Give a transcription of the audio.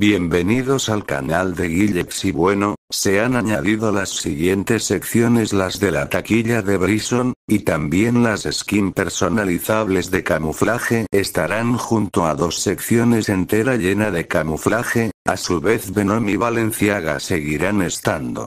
Bienvenidos al canal de Guillex y bueno, se han añadido las siguientes secciones las de la taquilla de Brison, y también las skin personalizables de camuflaje estarán junto a dos secciones entera llena de camuflaje, a su vez Venom y Valenciaga seguirán estando.